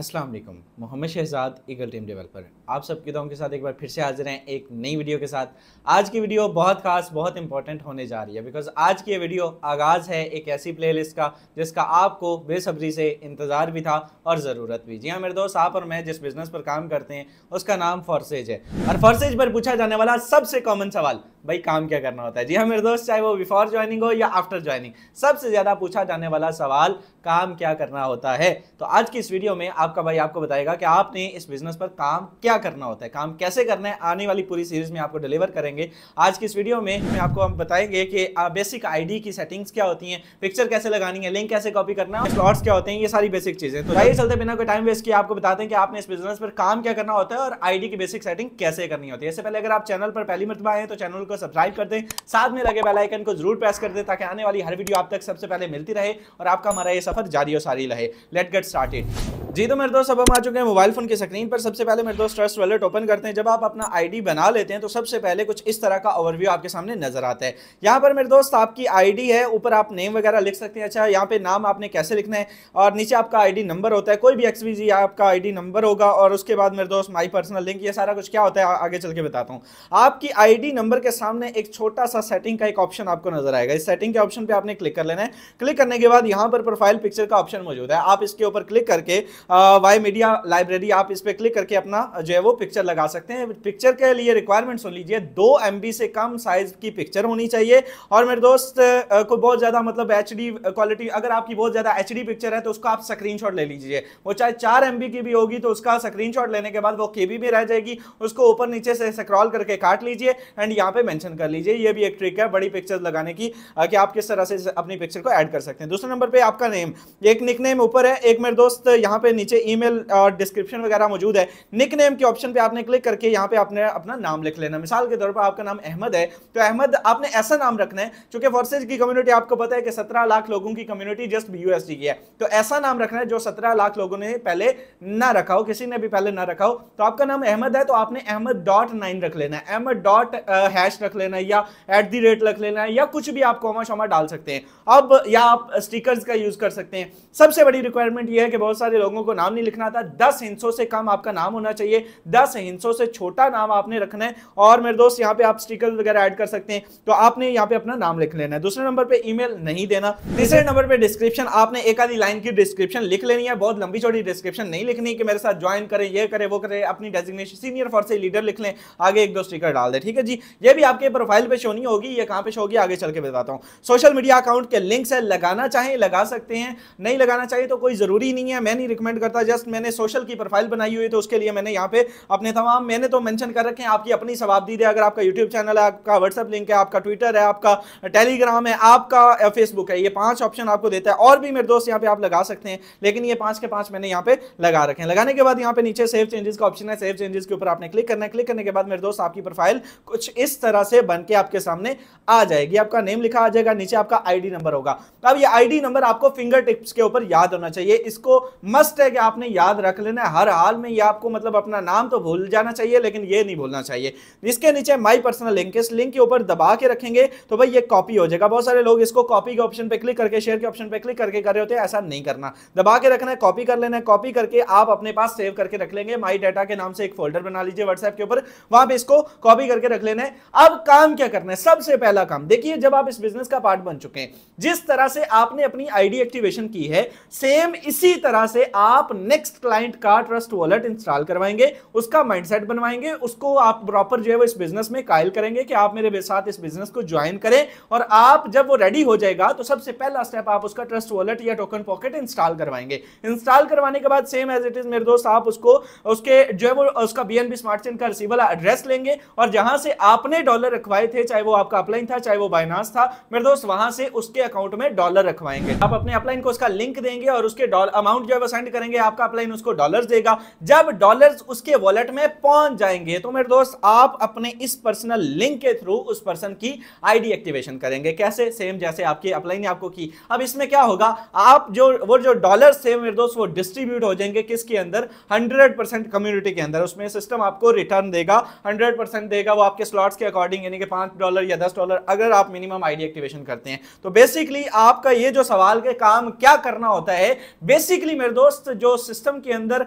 अस्सलाम वालेकुम Mohammad Shahzad eagle team developer आप सबके दोनों के साथ एक बार फिर से हाजिर हैं एक नई वीडियो के साथ आज की वीडियो बहुत खास बहुत इंपॉर्टेंट होने जा रही है बिकॉज आज की ये वीडियो आगाज़ है एक ऐसी प्लेलिस्ट का जिसका आपको बेसब्री से इंतज़ार भी था और ज़रूरत भी जी हाँ मेरे दोस्त आप और मैं जिस बिज़नेस पर काम करते हैं उसका नाम फॉरसेज है और फॉरसेज पर पूछा जाने वाला सबसे कॉमन सवाल भाई काम क्या करना होता है जी हाँ मेरे दोस्त चाहे वो बिफोर ज्वाइनिंग हो या आफ्टर ज्वाइनिंग सबसे ज़्यादा पूछा जाने वाला सवाल काम क्या करना होता है तो आज की इस वीडियो में आपका भाई आपको बताएगा कि आपने इस बिज़नेस पर काम क्या करना होता है काम कैसे करना है आने वाली पूरी सीरीज़ में आपको डिलीवर करेंगे आज की इस वीडियो में मैं आपको हम बताएंगे कि बेसिक आईडी की सेटिंग्स क्या होती हैं पिक्चर कैसे लगानी है लिंक कैसे कॉपी करना है स्लॉट्स क्या होते हैं ये सारी बेसिक चीज़ें तो भाई चलते बिना कोई टाइम वेस्ट किया आपको बताते हैं कि आपने इस बिज़नेस पर काम क्या करना होता है और आईडी की बेसिक सेटिंग कैसे करनी होती है इससे पहले अगर आप चैनल पर पहली मरतबा आए तो चैनल को को सब्सक्राइब कर दें साथ में लगे बेलाइकन को जरूर प्रेस कर दें ताकि आने वाली हर वीडियो आप तक सबसे पहले मिलती रहे और आपका हमारा ये सफर जारी और सारी रहे लेट गेट स्टार्टेड जी तो मेरे दोस्त अब हम आ चुके हैं मोबाइल फोन की स्क्रीन पर सबसे पहले मेरे दोस्त ट्रस्ट वॉलेट ओपन करते हैं जब आप अपना आईडी बना लेते हैं तो सबसे पहले कुछ इस तरह का ओवरव्यू आपके सामने नजर आता है यहाँ पर मेरे दोस्त आपकी आईडी है ऊपर आप नेम वगैरह लिख सकते हैं अच्छा यहाँ पे नाम आपने कैसे लिखना है और नीचे आपका आई नंबर होता है कोई भी एक्सवीजी आपका आई नंबर होगा और उसके बाद मेरे दोस्त माई पर्सनल लिंक ये सारा कुछ क्या होता है आगे चल के बताता हूँ आपकी आई नंबर के साथ सामने एक छोटा सा सेटिंग का एक ऑप्शन आपको नजर आएगा इस सेटिंग के ऑप्शन पे आपने क्लिक कर लेना है क्लिक करने के बाद यहाँ पर प्रोफाइल पिक्चर का ऑप्शन मौजूद है आप इसके ऊपर क्लिक करके वाई मीडिया लाइब्रेरी आप इस पर क्लिक करके अपना जो है वो पिक्चर लगा सकते हैं पिक्चर के लिए रिक्वायरमेंट सुन लीजिए दो एम से कम साइज की पिक्चर होनी चाहिए और मेरे दोस्त को बहुत ज़्यादा मतलब एच क्वालिटी अगर आपकी बहुत ज़्यादा एच पिक्चर है तो उसको आप स्क्रीन ले लीजिए वो चाहे चार एम की भी होगी तो उसका स्क्रीन लेने के बाद वो के में रह जाएगी उसको ऊपर नीचे से स्क्रॉल करके काट लीजिए एंड यहाँ पे मेंशन कर लीजिए ये भी एक ट्रिक है बड़ी पिक्चर लगाने की कि आप किस तरह से अपनी पिक्चर को ऐड कर सकते हैं दूसरे नंबर पे आपका नेम एक निक नेम ऊपर है एक मेरे दोस्त यहाँ पे नीचे ई और डिस्क्रिप्शन वगैरह मौजूद है निक नेम के ऑप्शन पर आपने क्लिक करके यहाँ पे आपने अपना नाम लिख लेना मिसाल के तौर पर आपका नाम अहमद है तो अहमद आपने ऐसा नाम रखना है चूंकि फोर्सेज की कम्युनिटी आपको पता है कि सत्रह लाख लोगों की कम्युनिटी जस्ट यूएसडी की है तो ऐसा नाम रखना है जो सत्रह लाख लोगों ने पहले ना रखा हो किसी ने भी पहले ना रखा हो तो आपका नाम अहमद है तो आपने अहमद डॉट नाइन रख लेना है अहमद डॉट हैश रख लेना है या एट दी रेट रख लेना है या कुछ भी आप कॉमा शॉमा डाल सकते हैं अब या आप स्टिकर्स का यूज़ कर सकते हैं सबसे बड़ी रिक्वायरमेंट यह है कि बहुत सारे लोगों को नाम नहीं लिखना था दस हिंसों से कम आपका नाम होना चाहिए दस हिंसों से छोटा नाम आपने रखना है और मेरे दोस्त यहाँ पे आप स्टिकर वगैरह ऐड कर सकते हैं तो आपने यहाँ पे अपना नाम लिख लेना है दूसरे नंबर पर ई नहीं देना तीसरे नंबर पर डिस्क्रिप्शन आपने एक आधी लाइन की डिस्क्रिप्शन लिख लेनी है बहुत लंबी चौड़ी डिस्क्रिप्शन नहीं लिखनी कि मेरे साथ ज्वाइन करें ये करें वो करें अपनी डेजिग्नेशन सीनियर फॉर से लीडर लिख लें आगे एक दो स्टिकर डाल दें ठीक है जी ये भी भी आपके प्रोफाइल पे शो नहीं होगी ये कहां पे शो होगी आगे चल के बताता हूं सोशल मीडिया अकाउंट के लिंक्स है लगाना चाहे लगा सकते हैं नहीं लगाना चाहिए तो कोई ज़रूरी नहीं है मैं नहीं रिकमेंड करता जस्ट मैंने सोशल की प्रोफाइल बनाई हुई तो उसके लिए मैंने यहाँ पे अपने तमाम मैंने तो मैंशन कर रखे हैं आपकी अपनी सवाबदीद है अगर आपका यूट्यूब चैनल है आपका व्हाट्सअप लिंक है आपका ट्विटर है आपका टेलीग्राम है आपका फेसबुक है ये पांच ऑप्शन आपको देता है और भी मेरे दोस्त यहाँ पे आप लगा सकते हैं लेकिन ये पांच के पांच मैंने यहाँ पे लगा रखे हैं लगाने के बाद यहाँ पे नीचे सेव चेंजेस का ऑप्शन है सेव चेंजेस के ऊपर आपने क्लिक करना है क्लिक करने के बाद मेरे दोस्त आपकी प्रोफाइल कुछ इस तरह तरह से बन के आपके सामने आ जाएगी आपका नेम लिखा आ जाएगा नीचे आपका आईडी नंबर होगा अब ये आईडी नंबर आपको फिंगर टिप्स के ऊपर याद होना चाहिए इसको मस्ट है कि आपने याद रख लेना हर हाल में ये आपको मतलब अपना नाम तो भूल जाना चाहिए लेकिन ये नहीं भूलना चाहिए इसके नीचे माई पर्सनल लिंक इस लिंक के ऊपर दबा के रखेंगे तो भाई ये कॉपी हो जाएगा बहुत सारे लोग इसको कॉपी के ऑप्शन पर क्लिक करके शेयर के ऑप्शन पर क्लिक करके कर रहे होते हैं ऐसा नहीं करना दबा के रखना है कॉपी कर लेना है कॉपी करके आप अपने पास सेव करके रख लेंगे माई डाटा के नाम से एक फोल्डर बना लीजिए व्हाट्सएप के ऊपर वहां पर इसको कॉपी करके रख लेना है अब काम क्या करना है सबसे पहला काम देखिए जब आप इस बिजनेस का पार्ट बन चुके हैं जिस तरह से आपने अपनी आईडी एक्टिवेशन की है सेम इसी तरह से आप नेक्स्ट क्लाइंट का ट्रस्ट वॉलेट इंस्टॉल करवाएंगे उसका माइंडसेट बनवाएंगे उसको आप प्रॉपर जो है वो इस बिजनेस में कायल करेंगे कि आप मेरे साथ इस बिजनेस को ज्वाइन करें और आप जब वो रेडी हो जाएगा तो सबसे पहला स्टेप आप उसका ट्रस्ट वॉलेट या टोकन पॉकेट इंस्टॉल करवाएंगे इंस्टॉल करवाने के बाद सेम एज इट इज मेरे दोस्त आप उसको उसके जो है वो उसका बीएनबी स्मार्ट चेन का रिसीवल एड्रेस लेंगे और जहां से आपने डॉलर रखवाए थे चाहे वो आपका अपलाइन था चाहे वो बाइनास था मेरे दोस्त वहां से उसके अकाउंट में डॉलर रखवाएंगे आप अपने अपलाइन को उसका लिंक देंगे और उसके अमाउंट जो है वो सेंड करेंगे आपका अपलाइन उसको डॉलर देगा जब डॉलर उसके वॉलेट में पहुंच जाएंगे तो मेरे दोस्त आप अपने इस पर्सनल लिंक के थ्रू उस पर्सन की आईडी एक्टिवेशन करेंगे कैसे सेम जैसे आपकी अपलाइन ने आपको की अब इसमें क्या होगा आप जो वो जो डॉलर थे मेरे दोस्त वो डिस्ट्रीब्यूट हो जाएंगे किसके अंदर 100 कम्युनिटी के अंदर उसमें सिस्टम आपको रिटर्न देगा 100 देगा वो आपके स्लॉट्स के अकॉर्डिंग अकॉर्डिंग यानी कि पांच डॉलर या दस डॉलर अगर आप मिनिमम आईडी एक्टिवेशन करते हैं तो बेसिकली आपका ये जो सवाल के काम क्या करना होता है बेसिकली मेरे दोस्त जो सिस्टम के अंदर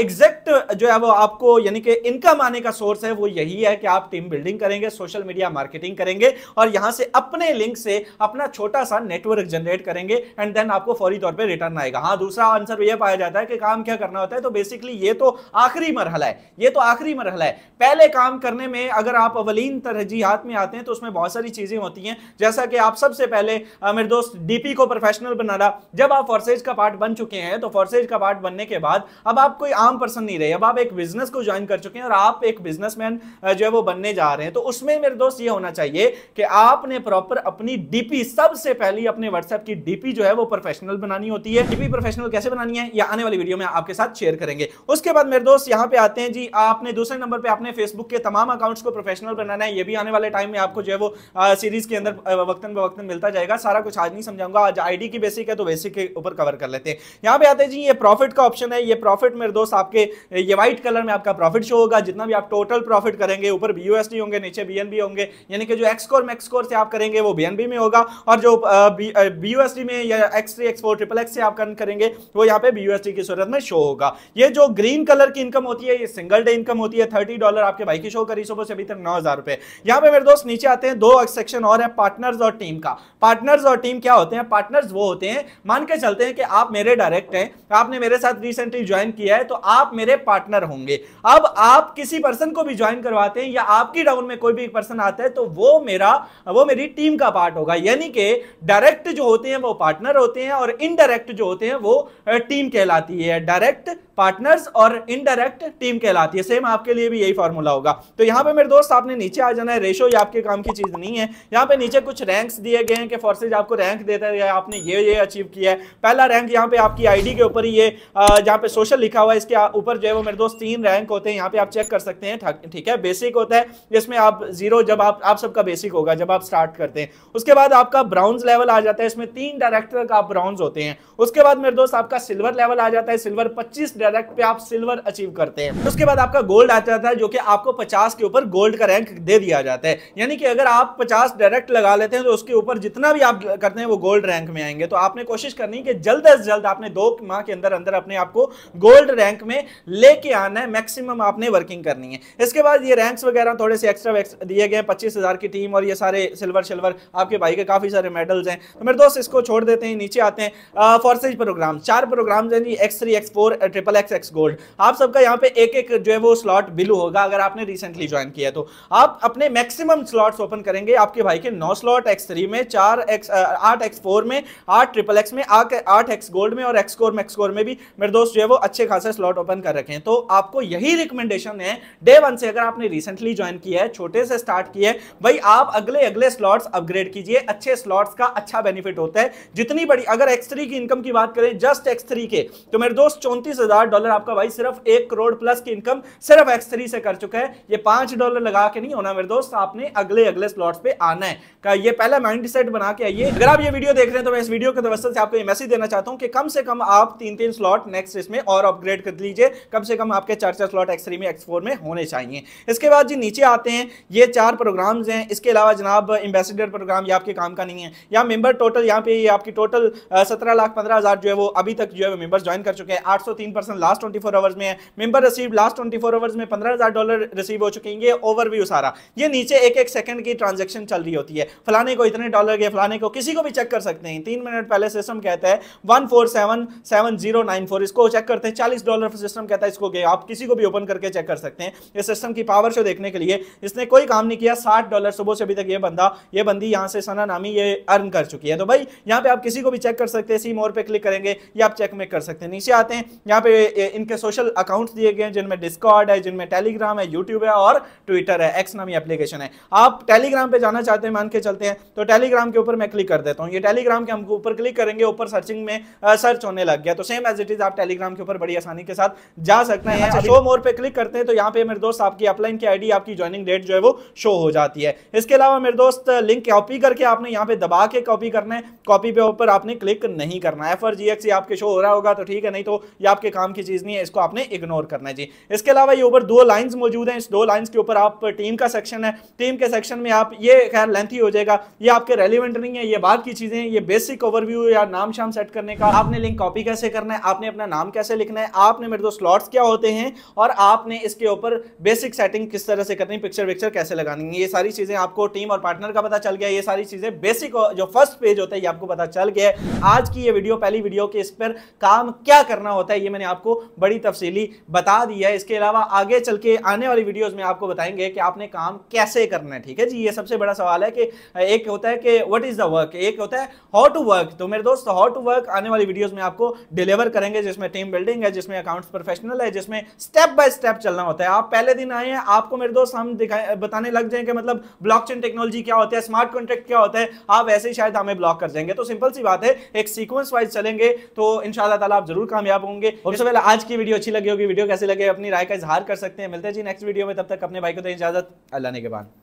एग्जैक्ट जो है वो आपको यानी कि इनकम आने का सोर्स है वो यही है कि आप टीम बिल्डिंग करेंगे सोशल मीडिया मार्केटिंग करेंगे और यहां से अपने लिंक से अपना छोटा सा नेटवर्क जनरेट करेंगे एंड देन आपको फौरी तौर पर रिटर्न आएगा हाँ दूसरा आंसर तो यह पाया जाता है कि काम क्या करना होता है तो बेसिकली ये तो आखिरी मरहला है ये तो आखिरी मरहला है पहले काम करने में अगर आप अवलीन तर तरजीहत में आते हैं तो उसमें बहुत सारी चीज़ें होती हैं जैसा कि आप सबसे पहले मेरे दोस्त डीपी को प्रोफेशनल बना रहा जब आप फोर्सेज का पार्ट बन चुके हैं तो फोर्सेज का पार्ट बनने के बाद अब आप कोई आम पर्सन नहीं रहे अब आप एक बिजनेस को ज्वाइन कर चुके हैं और आप एक बिजनेस जो है वो बनने जा रहे हैं तो उसमें मेरे दोस्त ये होना चाहिए कि आपने प्रॉपर अपनी डीपी सबसे पहले अपने व्हाट्सएप की डीपी जो है वो प्रोफेशनल बनानी होती है डीपी प्रोफेशनल कैसे बनानी है या आने वाली वीडियो में आपके साथ शेयर करेंगे उसके बाद मेरे दोस्त यहां पे आते हैं जी आपने दूसरे नंबर पे आपने फेसबुक के तमाम अकाउंट्स को प्रोफेशनल बनाना है ये भी आने वाले टाइम में आपको जो है वो सीरीज के अंदर वक्तन वक्तन मिलता जाएगा सारा कुछ आज नहीं समझाऊंगा आज आईडी की बेसिक है तो बेसिक के ऊपर कवर कर लेते हैं यहाँ पे आते हैं जी ये प्रॉफिट का ऑप्शन है ये प्रॉफिट मेरे दोस्त आपके ये व्हाइट कलर में आपका प्रॉफिट शो होगा जितना भी आप टोटल प्रॉफिट करेंगे ऊपर बी होंगे नीचे बी होंगे यानी कि जो एक्सकोर मैक्सकोर से आप करेंगे वो बी में होगा और जो बी में या X three X four triple X से आप अर्न करेंगे वो यहाँ पे बी की सूरत में शो होगा ये जो ग्रीन कलर की इनकम होती है ये सिंगल डे इनकम होती है थर्टी डॉलर आपके भाई की शो करी सुबह से अभी तक नौ हजार रुपए यहां पे मेरे दोस्त नीचे आते हैं दो सेक्शन और है पार्टनर्स और टीम का पार्टनर्स और टीम क्या होते हैं पार्टनर्स वो होते हैं मान के चलते हैं कि आप मेरे डायरेक्ट हैं आपने मेरे साथ रिसेंटली ज्वाइन किया है तो आप मेरे पार्टनर होंगे अब आप किसी पर्सन को भी ज्वाइन करवाते हैं या आपकी डाउन में कोई भी पर्सन आता है तो वो मेरा वो मेरी टीम का पार्ट होगा यानी कि डायरेक्ट जो होते हैं वो पार्टनर होते हैं और इनडायरेक्ट जो होते हैं वो टीम कहलाती है डायरेक्ट पार्टनर्स और इनडायरेक्ट टीम कहलाती है सेम आपके लिए भी यही फॉर्मूला होगा तो यहां पे मेरे दोस्त आपने नीचे आ जाना है रेशो ये आपके काम की चीज़ नहीं है यहाँ पे नीचे कुछ रैंक्स दिए गए हैं कि फोर्सेज आपको रैंक देता है आपने ये ये अचीव किया है पहला रैंक यहाँ पे आपकी आईडी के ऊपर ही ये जहाँ पे सोशल लिखा हुआ है इसके ऊपर जो है वो मेरे दोस्त तीन रैंक होते हैं यहाँ पे आप चेक कर सकते हैं ठीक है बेसिक होता है जिसमें आप जीरो जब आप आप सबका बेसिक होगा जब आप स्टार्ट करते हैं उसके बाद आपका ब्राउन्स लेवल आ जाता है इसमें तीन डायरेक्टर का ब्राउन्स होते हैं उसके बाद मेरे दोस्त आपका सिल्वर लेवल आ जाता है सिल्वर पच्चीस डायरेक्ट पे आप सिल्वर अचीव करते हैं उसके बाद आपका गोल्ड आ जाता है जो कि आपको पचास के ऊपर गोल्ड का रैंक दे दिया आ जाता है यानी कि अगर आप पचास डायरेक्ट लगा लेते हैं तो उसके ऊपर जितना भी आप करते हैं वो गोल्ड रैंक में आएंगे तो आपने कोशिश करनी कि जल्द अज जल्द आपने दो माह के अंदर अंदर अपने आपको गोल्ड रैंक में लेके आना है मैक्सिमम आपने वर्किंग करनी है इसके बाद ये रैंक्स वगैरह थोड़े से एक्स्ट्रा दिए गए पच्चीस हज़ार की टीम और ये सारे सिल्वर शिल्वर आपके भाई के काफ़ी सारे मेडल्स हैं तो मेरे दोस्त इसको छोड़ देते हैं नीचे आते हैं फॉरसेज प्रोग्राम चार प्रोग्राम हैं G X three X four triple X X gold आप सबका यहाँ पे एक एक जो है वो स्लॉट बिलू होगा अगर आपने रिसेंटली ज्वाइन किया तो आप अपने मैक्सिमम स्लॉट्स ओपन करेंगे आपके भाई के नौ स्लॉट एक्स थ्री में चार एक्स आठ एक्स फोर में आठ ट्रिपल एक्स में आठ एक्स गोल्ड में और एक्स कोर मैक्स कोर में भी मेरे दोस्त जो है वो अच्छे खासे स्लॉट ओपन कर रखे हैं तो आपको यही रिकमेंडेशन है डे वन से अगर आपने रिसेंटली ज्वाइन किया है छोटे से स्टार्ट किया है भाई आप अगले अगले स्लॉट्स अपग्रेड कीजिए अच्छे स्लॉट्स का अच्छा बेनिफिट होता है जितनी बड़ी अगर एक्स की इनकम की बात करें जस्ट एक्स के तो मेरे दोस्त चौंतीस डॉलर आपका भाई सिर्फ एक करोड़ प्लस की इनकम सिर्फ एक्स से कर चुका है ये पांच डॉलर लगा के नहीं होना मेरे दोस्त आपने अगले अगले स्लॉट्स पे आना है ये पहला माइंड सेट बना के आइए अगर आप ये वीडियो देख रहे हैं तो मैं इस वीडियो के तवसल से आपको ये मैसेज देना चाहता हूँ कि कम से कम आप तीन तीन स्लॉट नेक्स्ट इसमें और अपग्रेड कर लीजिए कम से कम आपके चार चार स्लॉट एक्स में एक्स में होने चाहिए इसके बाद जी नीचे आते हैं ये चार प्रोग्राम्स हैं इसके अलावा जनाब एम्बेसडर प्रोग्राम ये आपके काम का नहीं है या मेंबर टोटल यहाँ पे आपकी टोटल सत्रह लाख पंद्रह हज़ार जो है वो अभी तक जो है मेंबर्स ज्वाइन कर चुके हैं आठ सौ तीन percent last twenty four hours में है member receive last twenty four hours में पंद्रह हज़ार डॉलर रिसीव हो चुके हैं ये ओवरव्यू सारा ये नीचे एक एक सेकंड की ट्रांजेक्शन चल रही होती है फलाने को इतने डॉलर गए फलाने को किसी को भी चेक कर सकते हैं तीन मिनट पहले सिस्टम कहता है one four seven seven zero nine four इसको चेक करते हैं चालीस डॉलर सिस्टम कहता है इसको गए आप किसी को भी ओपन करके चेक कर सकते हैं इस सिस्टम की पावर शो देखने के लिए इसने कोई काम नहीं किया साठ डॉलर सुबह से अभी तक ये बंदा ये बंदी यहाँ से सना नामी ये अर्न कर चुकी है तो भाई यहाँ पे आप किसी को भी चेक कर सकते हैं सी मोर पे क्लिक करेंगे या आप चेक में कर सकते हैं नीचे आते हैं यहाँ पे इनके सोशल अकाउंट दिए गए हैं जिनमें डिस्कॉर्ड है जिनमें टेलीग्राम है यूट्यूब है और ट्विटर है एक्स नामी एप्लीकेशन है आप टेलीग्राम पे जाना चाहते हैं मान के चलते हैं तो टेलीग्राम के ऊपर मैं क्लिक कर देता हूँ ये टेलीग्राम के हम ऊपर क्लिक करेंगे ऊपर सर्चिंग में सर्च होने लग गया तो सेम एज इट इज आप टेलीग्राम के ऊपर बड़ी आसानी के साथ जा सकते हैं शो मोर अच्छा, पे क्लिक करते हैं तो यहाँ पे मेरे दोस्त आपकी अपलाइन की आई आपकी ज्वाइनिंग डेट जो है वो शो हो जाती है इसके अलावा मेरे दोस्त लिंक कॉपी करके आपने यहाँ पे दबा के कॉपी करना है कॉपी पे ऊपर आपने क्लिक नहीं करना है एफ आर जी एक्स आपके शो हो रहा होगा तो ठीक है नहीं तो ये आपके काम की चीज़ नहीं है इसको आपने इग्नोर करना है जी इसके अलावा ये ऊपर दो लाइंस मौजूद हैं इस दो लाइंस के ऊपर आप टीम का सेक्शन सेक्शन है टीम के सेक्शन में आप ये खैर लेंथी हो जाएगा ये आपके रेलिवेंट नहीं है ये बात की चीज़ें ये बेसिक ओवरव्यू या नाम शाम सेट करने का आपने लिंक कॉपी कैसे करना है आपने अपना नाम कैसे लिखना है आपने मेरे दो स्लॉट्स क्या होते हैं और आपने इसके ऊपर बेसिक सेटिंग किस तरह से करनी पिक्चर विक्चर कैसे लगानी है ये सारी चीज़ें आपको टीम और पार्टनर का पता चल गया ये सारी चीज़ें बेसिक जो फर्स्ट पेज होता है ये आपको पता चल गया आज की ये वीडियो पहली वीडियो के इस पर काम क्या करना होता है ये मैंने आपको बड़ी तफसीली बता दी है इसके अलावा आगे चल के आने वाली वीडियोस में आपको बताएंगे कि आपने काम कैसे करना है ठीक है जी ये सबसे बड़ा सवाल है कि एक होता है कि व्हाट इज द वर्क एक होता है हाउ टू वर्क तो मेरे दोस्त हाउ टू वर्क आने वाली वीडियोस में आपको डिलीवर करेंगे जिसमें टीम बिल्डिंग है जिसमें अकाउंट्स प्रोफेशनल है जिसमें स्टेप बाय स्टेप चलना होता है आप पहले दिन आए हैं आपको मेरे दोस्त हम बताने लग जाए कि मतलब ब्लॉक टेक्नोलॉजी क्या होता है स्मार्ट कॉन्ट्रैक्ट क्या होता है आप ऐसे ही शायद हमें ब्लॉक कर जाएंगे तो सिंपल सी बात है एक सीक्वेंस वाइज चलेंगे तो इन ताला आप जरूर कामयाब होंगे सबसे पहले आज की वीडियो अच्छी लगी होगी वीडियो कैसे लगे अपनी राय का इजहार कर सकते हैं मिलते हैं जी नेक्स्ट वीडियो में तब तक अपने भाई को तो इजाजत अल्लाह के बाद